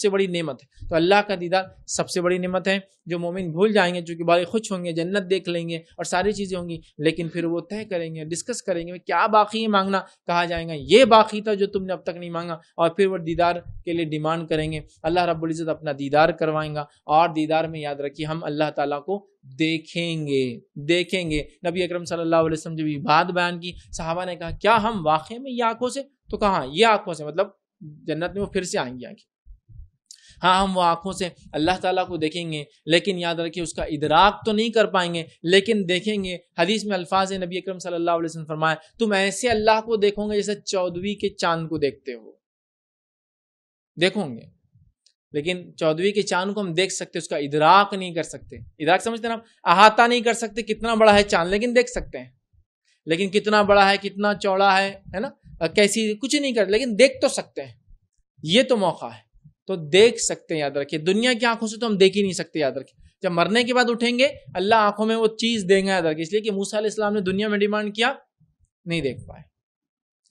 सबसे बड़ी नेमत है तो अल्लाह का दीदार सबसे बड़ी नेमत है जो मोमिन भूल जाएंगे चूँकि बड़े खुश होंगे जन्नत देख लेंगे और सारी चीज़ें होंगी लेकिन फिर वो तय करेंगे डिस्कस करेंगे क्या बाकी है मांगना कहा जाएगा ये बाकी था जो तुमने अब तक नहीं मांगा और फिर वो दीदार के लिए डिमांड करेंगे अल्लाह रब्ज़त अपना दीदार करवाएंगा और दीदार में याद रखिए हम अल्लाह ताला को देखेंगे देखेंगे नबी अकरम सल्लल्लाहु अलैहि वसल्लम जब ये बात बयान की साहबा ने कहा क्या हम वाकई में ये आंखों से तो कहा हाँ, ये आंखों से मतलब जन्नत में वो फिर से आएंगी आँखें हाँ हम वो आँखों से अल्लाह ताला को देखेंगे लेकिन याद रखिए उसका इदराक तो नहीं कर पाएंगे लेकिन देखेंगे हदीस में अल्फाज नबी अक्रम सल्ला वसम फरमाए तुम ऐसे अल्लाह को देखोगे जैसे चौधरी के चांद को देखते हो देखोगे लेकिन चौधरी के चांद को हम देख सकते उसका इदराक नहीं कर सकते इदराक समझते ना अहाता नहीं कर सकते कितना बड़ा है चांद लेकिन देख सकते हैं लेकिन कितना बड़ा है कितना चौड़ा है है ना कैसी कुछ नहीं कर लेकिन देख तो सकते हैं ये तो मौका है तो देख सकते हैं याद रखिए दुनिया की आंखों से तो हम देख ही नहीं सकते याद रखिए जब मरने के बाद उठेंगे अल्लाह आंखों में वो चीज देंगे याद रखिए इसलिए कि मूसा इस्लाम ने दुनिया में डिमांड किया नहीं देख पाए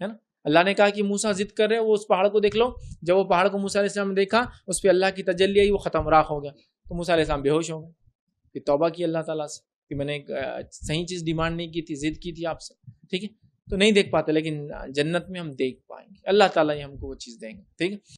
है ना अल्लाह ने कहा कि मूसा जिद कर रहे हो वो उस पहाड़ को देख लो जब वो पहाड़ को मूसा इस्लाम ने देखा उस पर अल्लाह की तजल्ली आई वो ख़त्म राख हो गया तो मूसा इस्लाम बेहोश हो गए फिर तौबा की अल्लाह तला से कि मैंने सही चीज़ डिमांड नहीं की थी जिद की थी आपसे ठीक है तो नहीं देख पाते लेकिन जन्नत में हम देख पाएंगे अल्लाह ताला ही हमको वो चीज़ देंगे ठीक है